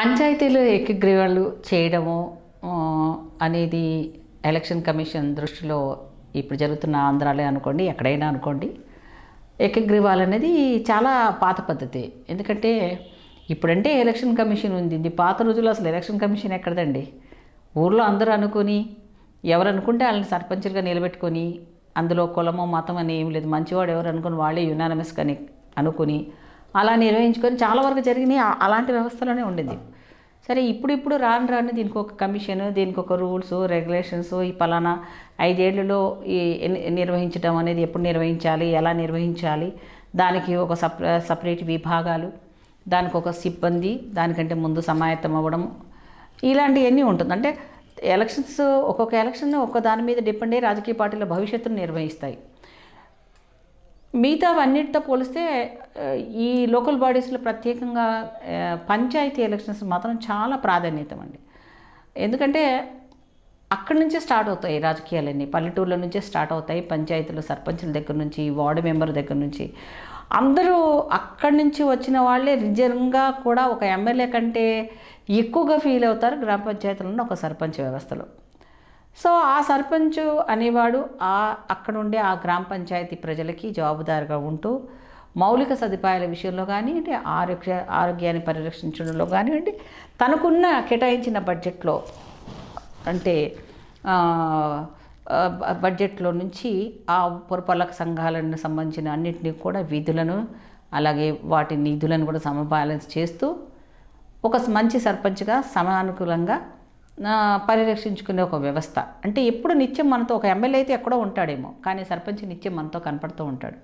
పంచాయతీలు ఏకగ్రీవాలు చేయడము అనేది ఎలక్షన్ కమిషన్ దృష్టిలో ఇప్పుడు జరుగుతున్న ఆంధ్రాలే అనుకోండి ఎక్కడైనా అనుకోండి ఏకగ్రీవాలు అనేది చాలా పాత పద్ధతి ఎందుకంటే ఇప్పుడంటే ఎలక్షన్ కమిషన్ ఉంది ఇది పాత రోజుల్లో అసలు ఎలక్షన్ కమిషన్ ఎక్కడదండి ఊర్లో అందరూ అనుకొని ఎవరు అనుకుంటే వాళ్ళని సర్పంచులుగా నిలబెట్టుకొని అందులో కులమో మతం అని ఏం లేదు మంచివాడు ఎవరు అనుకుని వాళ్ళే యునానమస్ కానీ అనుకుని అలా నిర్వహించుకొని చాలా వరకు జరిగినాయి అలాంటి వ్యవస్థలోనే ఉండేది సరే ఇప్పుడు ఇప్పుడు రాను రాను దీనికి ఒక కమిషన్ దీనికి ఒక రూల్స్ రెగ్యులేషన్స్ ఈ పలానా ఐదేళ్లలో ఈ నిర్వహించడం అనేది ఎప్పుడు నిర్వహించాలి ఎలా నిర్వహించాలి దానికి ఒక సపరేట్ విభాగాలు దానికి ఒక సిబ్బంది దానికంటే ముందు సమాయత్తం అవ్వడం ఇలాంటివన్నీ ఉంటుంది అంటే ఎలక్షన్స్ ఒక్కొక్క ఎలక్షన్ ఒక్క దాని మీద డిపెండ్ అయ్యి రాజకీయ పార్టీల భవిష్యత్తును నిర్వహిస్తాయి మిగతావన్నిటితో పోలిస్తే ఈ లోకల్ బాడీస్లో ప్రత్యేకంగా పంచాయతీ ఎలక్షన్స్ మాత్రం చాలా ప్రాధాన్యత అండి ఎందుకంటే అక్కడి నుంచే స్టార్ట్ అవుతాయి రాజకీయాలన్నీ పల్లెటూర్ల నుంచే స్టార్ట్ అవుతాయి పంచాయతీలు సర్పంచుల దగ్గర నుంచి వార్డు మెంబర్ దగ్గర నుంచి అందరూ అక్కడి నుంచి వచ్చిన వాళ్ళే నిజంగా కూడా ఒక ఎమ్మెల్యే కంటే ఎక్కువగా ఫీల్ అవుతారు గ్రామ పంచాయతీలను ఒక సర్పంచ్ వ్యవస్థలో సో ఆ సర్పంచ్ అనేవాడు ఆ అక్కడ ఉండే ఆ గ్రామ పంచాయతీ ప్రజలకి జవాబుదారుగా ఉంటూ మౌలిక సదుపాయాల విషయంలో కానివ్వండి ఆరోగ్య ఆరోగ్యాన్ని పరిరక్షించడంలో కానివ్వండి తనకున్న కేటాయించిన బడ్జెట్లో అంటే బడ్జెట్లో నుంచి ఆ పురపాలక సంఘాలను సంబంధించిన అన్నింటినీ కూడా విధులను అలాగే వాటి నిధులను కూడా సమపాలన చేస్తూ ఒక మంచి సర్పంచ్గా సమానుకూలంగా పరిరక్షించుకునే ఒక వ్యవస్థ అంటే ఎప్పుడు నిత్యం మనతో ఒక ఎమ్మెల్యే అయితే ఎక్కడో ఉంటాడేమో కానీ సర్పంచ్ నిత్యం మనతో కనపడుతూ ఉంటాడు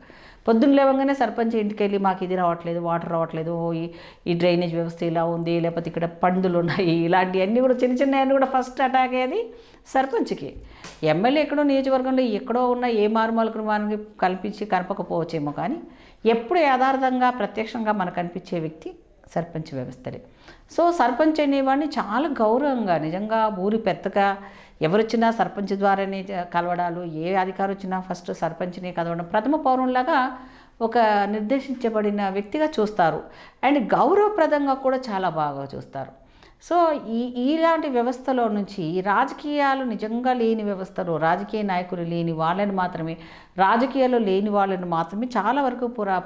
పొద్దున్న లేవగానే సర్పంచ్ ఇంటికి వెళ్ళి మాకు ఇది రావట్లేదు వాటర్ రావట్లేదు ఈ డ్రైనేజ్ వ్యవస్థ ఇలా ఉంది లేకపోతే ఇక్కడ పందులు ఉన్నాయి ఇలాంటివన్నీ కూడా చిన్న అన్నీ కూడా ఫస్ట్ అటాక్ అయ్యేది సర్పంచ్కి ఎమ్మెల్యే ఎక్కడో నియోజకవర్గంలో ఎక్కడో ఉన్న ఏ మారుమూలకు మనకి కల్పించి కనపకపోవచ్చేమో కానీ ఎప్పుడు యథార్థంగా ప్రత్యక్షంగా మనకు కనిపించే వ్యక్తి సర్పంచ్ వ్యవస్థలే సో సర్పంచ్ అనేవాడిని చాలా గౌరవంగా నిజంగా ఊరి పెద్దగా ఎవరొచ్చినా సర్పంచ్ ద్వారానే కలవడాలు ఏ అధికారం వచ్చినా ఫస్ట్ సర్పంచ్ని కలవడం ప్రథమ పౌరంలాగా ఒక నిర్దేశించబడిన వ్యక్తిగా చూస్తారు అండ్ గౌరవప్రదంగా కూడా చాలా బాగా చూస్తారు సో ఈ ఇలాంటి వ్యవస్థలో నుంచి రాజకీయాలు నిజంగా లేని వ్యవస్థలు రాజకీయ నాయకులు లేని వాళ్ళని మాత్రమే రాజకీయాలు లేని వాళ్ళని మాత్రమే చాలా వరకు పురా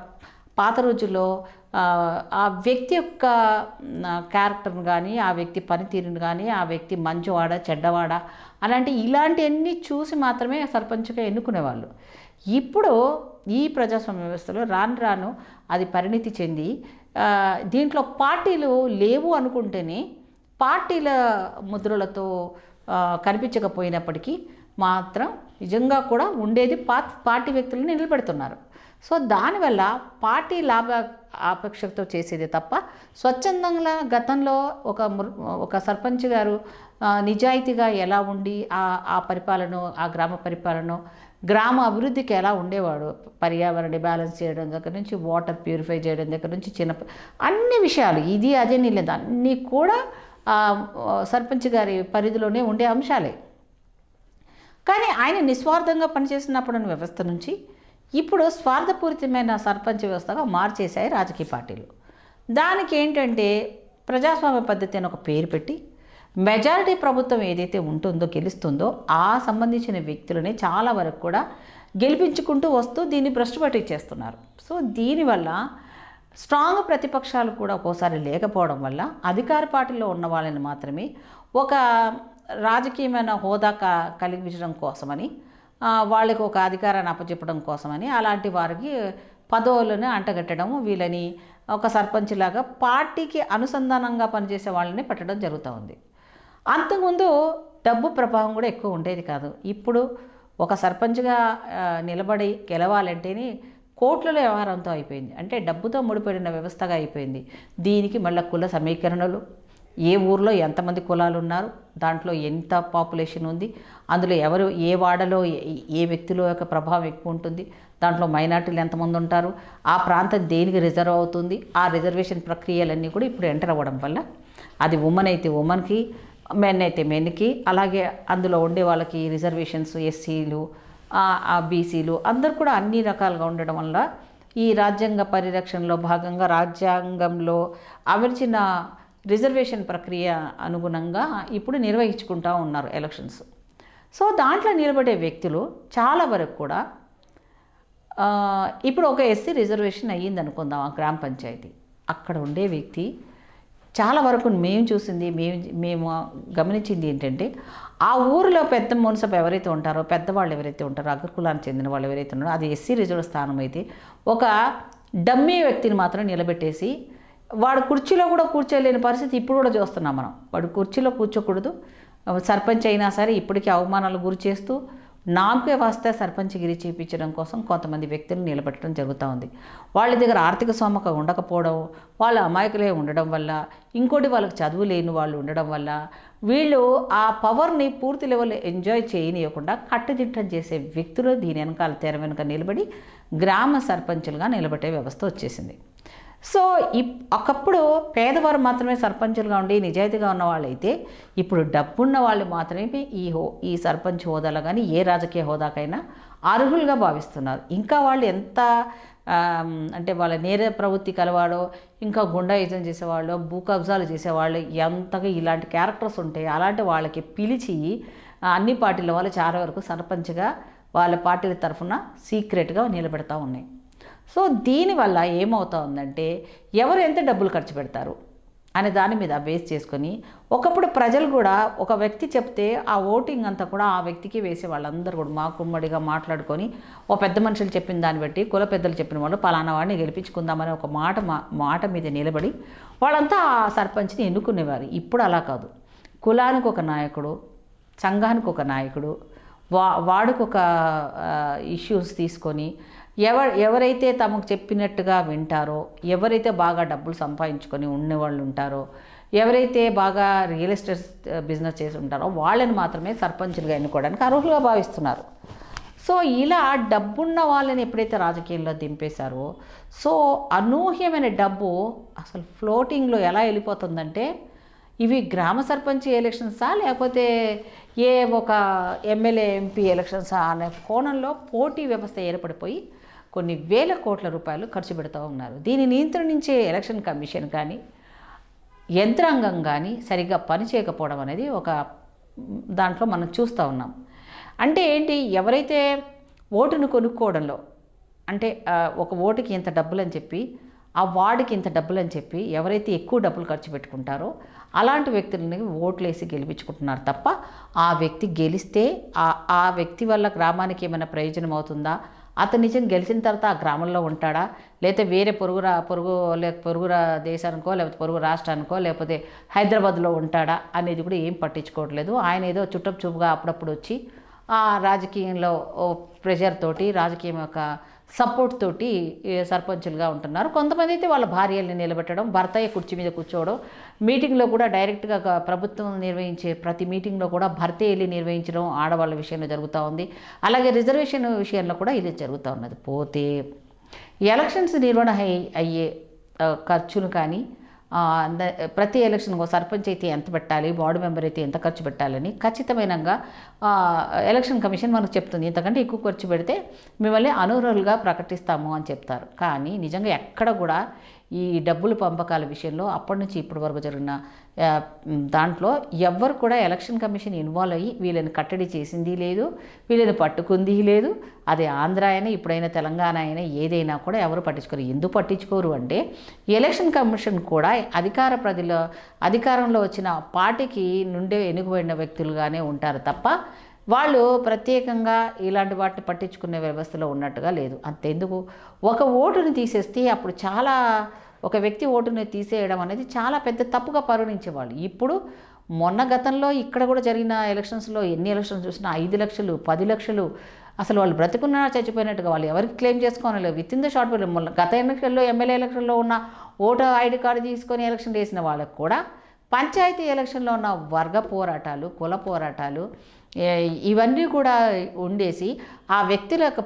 పాత రోజుల్లో ఆ వ్యక్తి యొక్క క్యారెక్టర్ని కానీ ఆ వ్యక్తి పనితీరుని కానీ ఆ వ్యక్తి మంచివాడ చెడ్డవాడ అలాంటి ఇలాంటివన్నీ చూసి మాత్రమే సర్పంచ్గా ఎన్నుకునేవాళ్ళు ఇప్పుడు ఈ ప్రజాస్వామ్య వ్యవస్థలో రాను రాను అది పరిణితి చెంది దీంట్లో పార్టీలు లేవు అనుకుంటేనే పార్టీల ముద్రలతో కనిపించకపోయినప్పటికీ మాత్రం నిజంగా కూడా ఉండేది పార్టీ వ్యక్తులను నిలబెడుతున్నారు సో దానివల్ల పార్టీ లాభ ఆపేక్షతో చేసేది తప్ప స్వచ్ఛందంగా గతంలో ఒక ఒక సర్పంచ్ గారు నిజాయితీగా ఎలా ఉండి ఆ ఆ పరిపాలన ఆ గ్రామ పరిపాలన గ్రామ అభివృద్ధికి ఎలా ఉండేవాడు పర్యావరణ బ్యాలెన్స్ చేయడం దగ్గర నుంచి వాటర్ ప్యూరిఫై చేయడం దగ్గర నుంచి చిన్న అన్ని విషయాలు ఇది అదే నిలేదు అన్నీ కూడా సర్పంచ్ గారి పరిధిలోనే ఉండే అంశాలే కానీ ఆయన నిస్వార్థంగా పనిచేస్తున్నప్పుడు వ్యవస్థ నుంచి ఇప్పుడు స్వార్థపూరితమైన సర్పంచ్ వ్యవస్థగా మార్చేశాయి రాజకీయ పార్టీలు దానికి ఏంటంటే ప్రజాస్వామ్య పద్ధతి అని ఒక పేరు పెట్టి మెజారిటీ ప్రభుత్వం ఏదైతే ఉంటుందో గెలుస్తుందో ఆ సంబంధించిన వ్యక్తులని చాలా వరకు కూడా గెలిపించుకుంటూ వస్తూ దీన్ని భ్రష్టుపట్టి చేస్తున్నారు సో దీనివల్ల స్ట్రాంగ్ ప్రతిపక్షాలు కూడా ఒక్కోసారి లేకపోవడం వల్ల అధికార పార్టీలో ఉన్న వాళ్ళని మాత్రమే ఒక రాజకీయమైన హోదా కలిగించడం కోసమని వాళ్ళకి ఒక అధికారాన్ని అప్పచెప్పడం కోసమని అలాంటి వారికి పదవులను అంటగట్టడము వీళ్ళని ఒక సర్పంచ్ లాగా పార్టీకి అనుసంధానంగా పనిచేసే వాళ్ళని పెట్టడం జరుగుతూ ఉంది అంతకుముందు డబ్బు ప్రభావం కూడా ఎక్కువ ఉండేది కాదు ఇప్పుడు ఒక సర్పంచ్గా నిలబడి గెలవాలంటేనే కోట్ల వ్యవహారంతో అయిపోయింది అంటే డబ్బుతో ముడిపడిన వ్యవస్థగా అయిపోయింది దీనికి మళ్ళీ కుల సమీకరణలు ఏ ఊర్లో ఎంతమంది కులాలు ఉన్నారు దాంట్లో ఎంత పాపులేషన్ ఉంది అందులో ఎవరు ఏ వాడలో ఏ వ్యక్తిలో యొక్క ప్రభావం ఎక్కువ ఉంటుంది దాంట్లో మైనార్టీలు ఎంతమంది ఉంటారు ఆ ప్రాంతం దేనికి రిజర్వ్ అవుతుంది ఆ రిజర్వేషన్ ప్రక్రియలన్నీ కూడా ఇప్పుడు ఎంటర్ అవ్వడం వల్ల అది ఉమెన్ అయితే ఉమెన్కి మెన్ అయితే మెన్కి అలాగే అందులో ఉండే వాళ్ళకి రిజర్వేషన్స్ ఎస్సీలు బీసీలు అందరు కూడా అన్ని రకాలుగా ఉండడం వల్ల ఈ రాజ్యాంగ పరిరక్షణలో భాగంగా రాజ్యాంగంలో అమర్చిన రిజర్వేషన్ ప్రక్రియ అనుగుణంగా ఇప్పుడు నిర్వహించుకుంటూ ఉన్నారు ఎలక్షన్స్ సో దాంట్లో నిలబడే వ్యక్తులు చాలా వరకు కూడా ఇప్పుడు ఒక ఎస్సీ రిజర్వేషన్ అయ్యింది అనుకుందాం ఆ గ్రామ పంచాయతీ అక్కడ ఉండే వ్యక్తి చాలా వరకు మేము చూసింది మేము మేము గమనించింది ఏంటంటే ఆ ఊరిలో పెద్ద మున్సబ్ ఎవరైతే ఉంటారో పెద్దవాళ్ళు ఎవరైతే ఉంటారో అగ్రకులానికి చెందిన వాళ్ళు ఎవరైతే ఉన్నారో అది ఎస్సీ రిజర్వ్ స్థానం అయితే ఒక డమ్మీ వ్యక్తిని మాత్రం నిలబెట్టేసి వాడు కుర్చీలో కూడా కూర్చోలేని పరిస్థితి ఇప్పుడు కూడా చూస్తున్నాం మనం వాడు కుర్చీలో కూర్చోకూడదు సర్పంచ్ అయినా సరే ఇప్పటికీ అవమానాలు గురి చేస్తూ నాకే వస్తే సర్పంచ్ గిరి చేయించడం కోసం కొంతమంది వ్యక్తులు నిలబెట్టడం జరుగుతూ ఉంది వాళ్ళ దగ్గర ఆర్థిక సోమక ఉండకపోవడం వాళ్ళ అమాయకులే ఉండడం వల్ల ఇంకోటి వాళ్ళకి చదువు లేని వాళ్ళు ఉండడం వల్ల వీళ్ళు ఆ పవర్ని పూర్తి లెవెల్ ఎంజాయ్ చేయనివ్వకుండా కట్టుదిట్టం చేసే వ్యక్తులు దీని వెనకాల తెర వెనుక నిలబడి గ్రామ సర్పంచులుగా నిలబెట్టే వ్యవస్థ వచ్చేసింది సో ఇప్ ఒకప్పుడు పేదవారు మాత్రమే సర్పంచులుగా ఉండి నిజాయితీగా ఉన్న వాళ్ళైతే ఇప్పుడు డబ్బున్న వాళ్ళు మాత్రమే ఈ హో ఈ సర్పంచ్ హోదాలో కానీ ఏ రాజకీయ హోదాకైనా అర్హులుగా భావిస్తున్నారు ఇంకా వాళ్ళు ఎంత అంటే వాళ్ళ నేర ప్రవృత్తి కలవాడో ఇంకా గుండాయుజం చేసేవాళ్ళు భూ కబ్జాలు చేసేవాళ్ళు ఎంతగా ఇలాంటి క్యారెక్టర్స్ ఉంటాయి అలాంటి వాళ్ళకి పిలిచి అన్ని పార్టీల వాళ్ళు చాలా వరకు సర్పంచ్గా వాళ్ళ పార్టీల తరఫున సీక్రెట్గా నిలబెడతా ఉన్నాయి సో దీనివల్ల ఏమవుతా ఉందంటే ఎవరు ఎంత డబ్బులు ఖర్చు పెడతారు అనే దాని మీద బేస్ చేసుకొని ఒకప్పుడు ప్రజలు కూడా ఒక వ్యక్తి చెప్తే ఆ ఓటింగ్ అంతా కూడా ఆ వ్యక్తికి వేసే వాళ్ళందరూ కూడా మా కుమ్మడిగా మాట్లాడుకొని ఓ పెద్ద మనుషులు చెప్పిన దాన్ని బట్టి కుల పెద్దలు చెప్పిన వాళ్ళు పలానా వాడిని గెలిపించుకుందామనే ఒక మాట మాట మీద నిలబడి వాళ్ళంతా ఆ సర్పంచ్ని ఎన్నుకునేవారు ఇప్పుడు అలా కాదు కులానికి ఒక నాయకుడు సంఘానికి ఒక నాయకుడు వా వాడికి ఒక ఇష్యూస్ తీసుకొని ఎవ ఎవరైతే తమకు చెప్పినట్టుగా వింటారో ఎవరైతే బాగా డబ్బులు సంపాదించుకొని ఉండేవాళ్ళు ఉంటారో ఎవరైతే బాగా రియల్ ఎస్టేట్ బిజినెస్ చేసి ఉంటారో వాళ్ళని మాత్రమే సర్పంచులుగా ఎన్నుకోవడానికి అర్హులుగా భావిస్తున్నారు సో ఇలా డబ్బున్న వాళ్ళని ఎప్పుడైతే రాజకీయాల్లో దింపేశారో సో అనూహ్యమైన డబ్బు అసలు ఫ్లోటింగ్లో ఎలా వెళ్ళిపోతుందంటే ఇవి గ్రామ సర్పంచ్ ఎలక్షన్సా లేకపోతే ఏ ఒక ఎమ్మెల్యే ఎంపీ ఎలక్షన్సా అనే కోణంలో పోటీ వ్యవస్థ ఏర్పడిపోయి కొన్ని వేల కోట్ల రూపాయలు ఖర్చు పెడుతూ ఉన్నారు దీన్ని నియంత్రించే ఎలక్షన్ కమిషన్ కానీ యంత్రాంగం కానీ సరిగ్గా పనిచేయకపోవడం అనేది ఒక దాంట్లో మనం చూస్తూ ఉన్నాం అంటే ఏంటి ఎవరైతే ఓటును కొనుక్కోవడంలో అంటే ఒక ఓటుకి ఇంత డబ్బులు అని చెప్పి ఆ వార్డుకి ఇంత డబ్బులు అని చెప్పి ఎవరైతే ఎక్కువ డబ్బులు ఖర్చు పెట్టుకుంటారో అలాంటి వ్యక్తులని ఓట్లేసి గెలిపించుకుంటున్నారు తప్ప ఆ వ్యక్తి గెలిస్తే ఆ ఆ వ్యక్తి వల్ల గ్రామానికి ఏమైనా ప్రయోజనం అవుతుందా అతను నిజం గెలిచిన తర్వాత ఆ గ్రామంలో ఉంటాడా లేకపోతే వేరే పొరుగు పొరుగు లేక పొరుగు దేశానికో లేకపోతే పొరుగు రాష్ట్రానికో లేకపోతే హైదరాబాద్లో ఉంటాడా అనేది కూడా ఏం పట్టించుకోవట్లేదు ఆయన ఏదో చుట్టపు చూపుగా అప్పుడప్పుడు వచ్చి ఆ రాజకీయంలో ప్రెషర్ తోటి రాజకీయం యొక్క సపోర్ట్ తోటి సర్పంచులుగా ఉంటున్నారు కొంతమంది అయితే వాళ్ళ భార్యల్ని నిలబెట్టడం భర్తయ్య కుర్చీ మీద కూర్చోవడం మీటింగ్లో కూడా డైరెక్ట్గా ప్రభుత్వం నిర్వహించే ప్రతి మీటింగ్లో కూడా భర్త వెళ్ళి నిర్వహించడం ఆడవాళ్ళ విషయంలో జరుగుతూ ఉంది అలాగే రిజర్వేషన్ విషయంలో కూడా ఇది జరుగుతూ ఉన్నది పోతే ఎలక్షన్స్ నిర్వహణ అయ్యే ఖర్చును కానీ ప్రతి ఎలక్షన్కు సర్పంచ్ అయితే ఎంత పెట్టాలి వార్డు మెంబర్ అయితే ఎంత ఖర్చు పెట్టాలని ఖచ్చితమైనగా ఎలక్షన్ కమిషన్ మనకు చెప్తుంది ఇంతకంటే ఎక్కువ ఖర్చు పెడితే మిమ్మల్ని అనూరల్గా ప్రకటిస్తాము అని చెప్తారు కానీ నిజంగా ఎక్కడ కూడా ఈ డబ్బులు పంపకాల విషయంలో అప్పటి నుంచి ఇప్పటి వరకు జరిగిన దాంట్లో ఎవ్వరు కూడా ఎలక్షన్ కమిషన్ ఇన్వాల్వ్ అయ్యి వీళ్ళని కట్టడి చేసింది లేదు వీళ్ళని పట్టుకుంది లేదు అది ఆంధ్ర అయినా ఇప్పుడైనా తెలంగాణ అయినా ఏదైనా కూడా ఎవరు పట్టించుకోరు ఎందుకు పట్టించుకోరు అంటే ఎలక్షన్ కమిషన్ కూడా అధికార ప్రజల అధికారంలో వచ్చిన పార్టీకి నుండే ఎన్నుకబడిన వ్యక్తులుగానే ఉంటారు తప్ప వాళ్ళు ప్రత్యేకంగా ఇలాంటి వాటిని పట్టించుకునే వ్యవస్థలో ఉన్నట్టుగా లేదు అంతెందుకు ఒక ఓటుని తీసేస్తే అప్పుడు చాలా ఒక వ్యక్తి ఓటుని తీసేయడం అనేది చాలా పెద్ద తప్పుగా పరిగణించేవాళ్ళు ఇప్పుడు మొన్న గతంలో ఇక్కడ కూడా జరిగిన ఎలక్షన్స్లో ఎన్ని ఎలక్షన్స్ చూసినా ఐదు లక్షలు పది లక్షలు అసలు వాళ్ళు బ్రతుకున్నా చచ్చిపోయినట్టుగా వాళ్ళు ఎవరికి క్లెయిమ్ చేసుకోనలేదు within the short period మొన్న గత ఎన్నికల్లో ఎమ్మెల్యే ఎలక్షన్లో ఉన్న ఓటర్ ఐడి కార్డు తీసుకొని ఎలక్షన్ వేసిన వాళ్ళకు కూడా పంచాయతీ ఎలక్షన్లో ఉన్న వర్గ పోరాటాలు కుల పోరాటాలు ఇవన్నీ కూడా ఉండేసి ఆ వ్యక్తుల యొక్క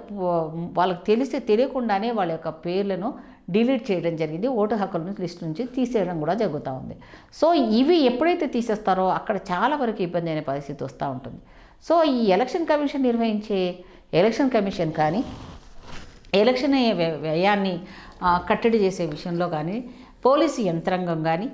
వాళ్ళకి తెలిసి తెలియకుండానే వాళ్ళ యొక్క పేర్లను డిలీట్ చేయడం జరిగింది ఓటు హక్కులను లిస్ట్ నుంచి తీసేయడం కూడా జరుగుతూ ఉంది సో ఇవి ఎప్పుడైతే తీసేస్తారో అక్కడ చాలా వరకు ఇబ్బంది అయిన పరిస్థితి వస్తూ ఉంటుంది సో ఈ ఎలక్షన్ కమిషన్ నిర్వహించే ఎలక్షన్ కమిషన్ కానీ ఎలక్షన్ వ్యయాన్ని కట్టడి చేసే విషయంలో కానీ పోలీసు యంత్రాంగం కానీ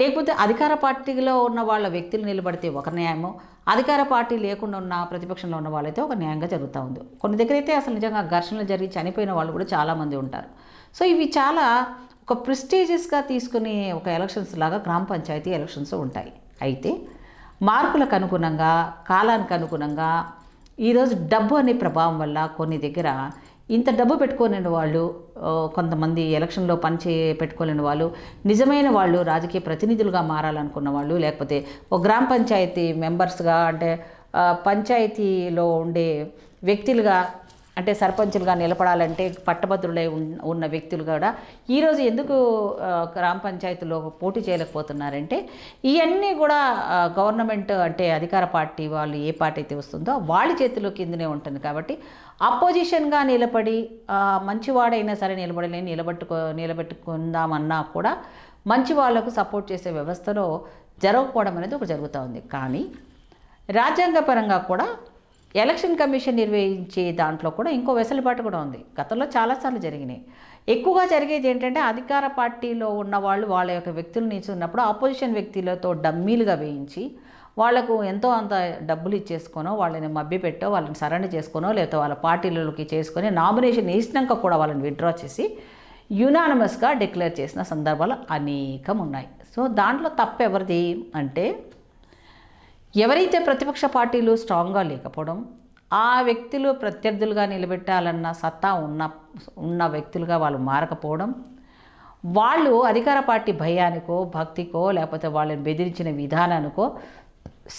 లేకపోతే అధికార పార్టీలో ఉన్న వాళ్ళ వ్యక్తులు నిలబడితే ఒక న్యాయమో అధికార పార్టీ లేకుండా ఉన్న ప్రతిపక్షంలో ఉన్న వాళ్ళైతే ఒక న్యాయంగా జరుగుతూ ఉంది కొన్ని దగ్గర అయితే అసలు నిజంగా ఘర్షణలు జరిగి చనిపోయిన వాళ్ళు కూడా చాలామంది ఉంటారు సో ఇవి చాలా ఒక ప్రిస్టీజియస్గా తీసుకునే ఒక ఎలక్షన్స్ లాగా గ్రామ పంచాయతీ ఎలక్షన్స్ ఉంటాయి అయితే మార్కులకు అనుగుణంగా కాలానికి అనుగుణంగా ఈరోజు డబ్బు అనే ప్రభావం వల్ల కొన్ని దగ్గర ఇంత డబ్బు పెట్టుకోలేని వాళ్ళు కొంతమంది ఎలక్షన్లో పనిచే పెట్టుకోలేని వాళ్ళు నిజమైన వాళ్ళు రాజకీయ ప్రతినిధులుగా మారాలనుకున్న వాళ్ళు లేకపోతే ఒక గ్రామ పంచాయతీ మెంబర్స్గా అంటే పంచాయతీలో ఉండే వ్యక్తులుగా అంటే సర్పంచులుగా నిలబడాలంటే పట్టభద్రులై ఉన్న వ్యక్తులు కూడా ఈరోజు ఎందుకు గ్రామ పంచాయతీలో పోటీ చేయలేకపోతున్నారంటే ఇవన్నీ కూడా గవర్నమెంట్ అంటే అధికార పార్టీ వాళ్ళు ఏ పార్టీ అయితే వస్తుందో వాళ్ళ చేతిలో కిందనే ఉంటుంది కాబట్టి అపోజిషన్గా నిలబడి మంచివాడైనా సరే నిలబడలేని నిలబెట్టుకో నిలబెట్టుకుందామన్నా కూడా మంచి వాళ్లకు సపోర్ట్ చేసే వ్యవస్థలో జరగకపోవడం అనేది ఒక జరుగుతూ ఉంది కానీ రాజ్యాంగపరంగా కూడా ఎలక్షన్ కమిషన్ నిర్వహించే దాంట్లో కూడా ఇంకో వెసలుబాటు కూడా ఉంది గతంలో చాలాసార్లు జరిగినాయి ఎక్కువగా జరిగేది ఏంటంటే అధికార పార్టీలో ఉన్న వాళ్ళు వాళ్ళ యొక్క వ్యక్తులు నిల్చున్నప్పుడు ఆపోజిషన్ వ్యక్తులతో డమ్మీలుగా వేయించి వాళ్లకు ఎంతో అంత డబ్బులు ఇచ్చేసుకోనో వాళ్ళని మభ్యపెట్టో వాళ్ళని సరెండర్ చేసుకునో లేకపోతే వాళ్ళ పార్టీలలోకి చేసుకొని నామినేషన్ వేసినాక కూడా వాళ్ళని విత్డ్రా చేసి యునానమస్గా డిక్లేర్ చేసిన సందర్భాలు అనేకం ఉన్నాయి సో దాంట్లో తప్పెవరిది అంటే ఎవరైతే ప్రతిపక్ష పార్టీలు స్ట్రాంగ్గా లేకపోవడం ఆ వ్యక్తులు ప్రత్యర్థులుగా నిలబెట్టాలన్న సత్తా ఉన్న ఉన్న వ్యక్తులుగా వాళ్ళు మారకపోవడం వాళ్ళు అధికార పార్టీ భయానికో భక్తికో లేకపోతే వాళ్ళని బెదిరించిన విధానానికో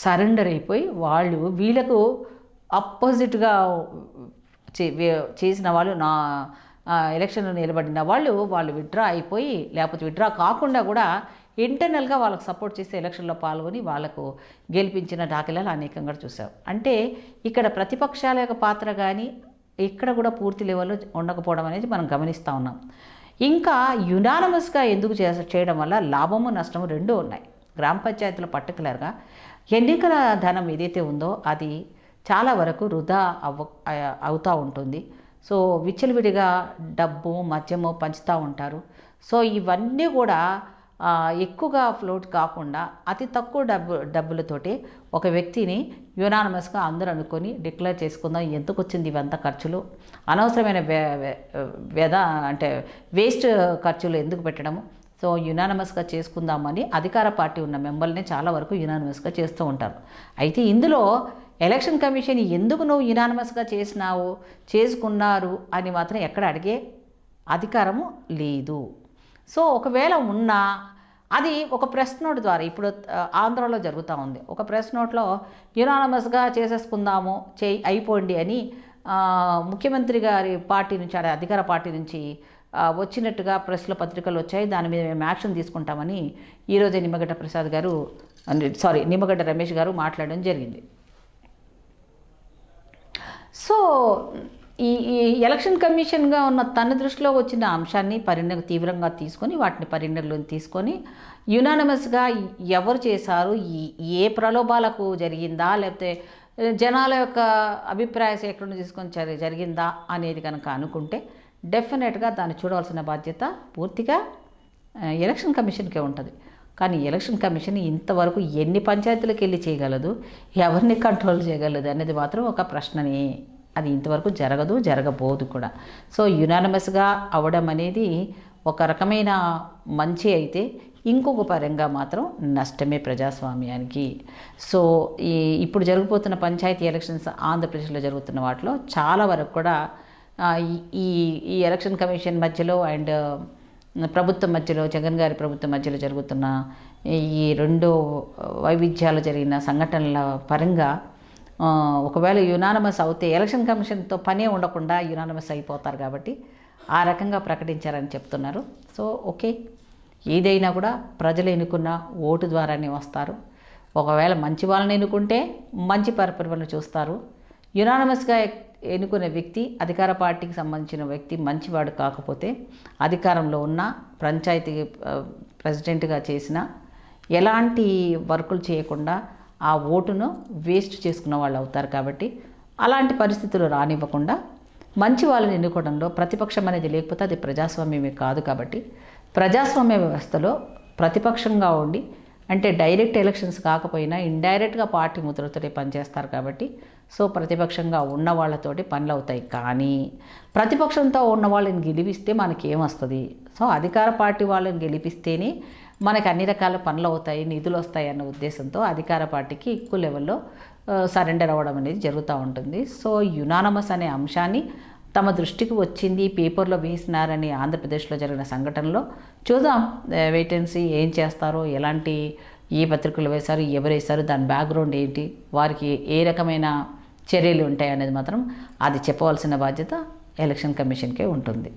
సరెండర్ అయిపోయి వాళ్ళు వీళ్ళకు అపోజిట్గా చేసిన వాళ్ళు నా ఎలక్షన్లో నిలబడిన వాళ్ళు వాళ్ళు విత్డ్రా అయిపోయి లేకపోతే విత్డ్రా కాకుండా కూడా ఇంటర్నల్గా వాళ్ళకు సపోర్ట్ చేసి ఎలక్షన్లో పాల్గొని వాళ్ళకు గెలిపించిన దాఖలాలు అనేకంగా చూసాం అంటే ఇక్కడ ప్రతిపక్షాల యొక్క పాత్ర కానీ ఇక్కడ కూడా పూర్తి లెవెల్లో ఉండకపోవడం అనేది మనం గమనిస్తూ ఉన్నాం ఇంకా యునానమస్గా ఎందుకు చేస చేయడం వల్ల లాభము నష్టము రెండూ ఉన్నాయి గ్రామ పంచాయతీలు పర్టికులర్గా ఎన్నికల ధనం ఏదైతే ఉందో అది చాలా వరకు వృధా అవ్వ అవుతూ ఉంటుంది సో విచ్చలవిడిగా డబ్బు మద్యము పంచుతూ ఉంటారు సో ఇవన్నీ కూడా ఎక్కువగా ఫ్లోట్ కాకుండా అతి తక్కువ డబ్బు డబ్బులతోటి ఒక వ్యక్తిని యునానమస్గా అందరూ అనుకొని డిక్లేర్ చేసుకుందాం ఎందుకు వచ్చింది ఇవంతా ఖర్చులు అనవసరమైన వ్యధ అంటే వేస్ట్ ఖర్చులు ఎందుకు పెట్టడము సో యునానమస్గా చేసుకుందామని అధికార పార్టీ ఉన్న మెంబర్లనే చాలా వరకు యునానమస్గా చేస్తూ ఉంటారు అయితే ఇందులో ఎలక్షన్ కమిషన్ ఎందుకు నువ్వు యునానమస్గా చేసినావు చేసుకున్నారు అని మాత్రం ఎక్కడ అడిగే అధికారము లేదు సో ఒకవేళ ఉన్నా అది ఒక ప్రెస్ నోట్ ద్వారా ఇప్పుడు ఆంధ్రలో జరుగుతూ ఉంది ఒక ప్రెస్ నోట్లో యునానమస్గా చేసేసుకుందాము చేయి అయిపోండి అని ముఖ్యమంత్రి గారి పార్టీ నుంచి అదే అధికార పార్టీ నుంచి వచ్చినట్టుగా ప్రెస్లో పత్రికలు వచ్చాయి దాని మీద మేము యాక్షన్ తీసుకుంటామని ఈరోజే నిమ్మగడ్డ ప్రసాద్ గారు సారీ నిమ్మగడ్డ రమేష్ గారు మాట్లాడడం జరిగింది సో ఈ ఈ ఎలక్షన్ కమిషన్గా ఉన్న తన దృష్టిలో వచ్చిన అంశాన్ని పరిణ తీవ్రంగా తీసుకొని వాటిని పరిణలోకి తీసుకొని యునానమస్గా ఎవరు చేశారు ఏ ప్రలోభాలకు జరిగిందా లేకపోతే జనాల యొక్క అభిప్రాయ సేకరణ తీసుకొని జరిగిందా అనేది కనుక అనుకుంటే డెఫినెట్గా దాన్ని చూడవలసిన బాధ్యత పూర్తిగా ఎలక్షన్ కమిషన్కే ఉంటుంది కానీ ఎలక్షన్ కమిషన్ ఇంతవరకు ఎన్ని పంచాయతీలకు వెళ్ళి చేయగలదు ఎవరిని కంట్రోల్ చేయగలదు అనేది మాత్రం ఒక ప్రశ్ననే అది ఇంతవరకు జరగదు జరగబోదు కూడా సో యునానమస్గా అవడం అనేది ఒక రకమైన మంచి అయితే ఇంకొక పరంగా మాత్రం నష్టమే ప్రజాస్వామ్యానికి సో ఈ ఇప్పుడు జరిగిపోతున్న పంచాయతీ ఎలక్షన్స్ ఆంధ్రప్రదేశ్లో జరుగుతున్న వాటిలో చాలా వరకు కూడా ఈ ఈ ఎలక్షన్ కమిషన్ మధ్యలో అండ్ ప్రభుత్వం మధ్యలో జగన్ గారి ప్రభుత్వం మధ్యలో జరుగుతున్న ఈ రెండు వైవిధ్యాలు జరిగిన సంఘటనల పరంగా ఒకవేళ యునానమస్ అవుతే ఎలక్షన్ కమిషన్తో పనే ఉండకుండా యునానమస్ అయిపోతారు కాబట్టి ఆ రకంగా ప్రకటించారని చెప్తున్నారు సో ఓకే ఏదైనా కూడా ప్రజలు ఎన్నుకున్న ఓటు ద్వారానే వస్తారు ఒకవేళ మంచి వాళ్ళని ఎన్నుకుంటే మంచి పరిపాలన చూస్తారు యునానమస్గా ఎన్నుకునే వ్యక్తి అధికార పార్టీకి సంబంధించిన వ్యక్తి మంచివాడు కాకపోతే అధికారంలో ఉన్న పంచాయతీ ప్రెసిడెంట్గా చేసిన ఎలాంటి వర్కులు చేయకుండా ఆ ఓటును వేస్ట్ చేసుకున్న వాళ్ళు అవుతారు కాబట్టి అలాంటి పరిస్థితులు రానివ్వకుండా మంచి వాళ్ళని ఎన్నుకోవడంలో ప్రతిపక్షం అనేది లేకపోతే అది ప్రజాస్వామ్యమే కాదు కాబట్టి ప్రజాస్వామ్య వ్యవస్థలో ప్రతిపక్షంగా ఉండి అంటే డైరెక్ట్ ఎలక్షన్స్ కాకపోయినా ఇండైరెక్ట్గా పార్టీ ముద్రతోనే పనిచేస్తారు కాబట్టి సో ప్రతిపక్షంగా ఉన్న వాళ్ళతోటి పనులు అవుతాయి కానీ ప్రతిపక్షంతో ఉన్న వాళ్ళని గెలిపిస్తే మనకి ఏమొస్తుంది సో అధికార పార్టీ వాళ్ళని గెలిపిస్తేనే మనకి అన్ని రకాల పనులు అవుతాయి నిధులు వస్తాయి అన్న ఉద్దేశంతో అధికార పార్టీకి ఎక్కువ లెవెల్లో సరెండర్ అవ్వడం అనేది జరుగుతూ ఉంటుంది సో యునానమస్ అనే అంశాన్ని తమ దృష్టికి వచ్చింది పేపర్లో వేసినారని ఆంధ్రప్రదేశ్లో జరిగిన సంఘటనలో చూద్దాం వేటెన్సీ ఏం చేస్తారో ఎలాంటి ఏ పత్రికలు వేశారు ఎవరు వేశారు దాని బ్యాక్గ్రౌండ్ ఏంటి వారికి ఏ రకమైన చర్యలు ఉంటాయి అనేది మాత్రం అది చెప్పవలసిన బాధ్యత ఎలక్షన్ కమిషన్కే ఉంటుంది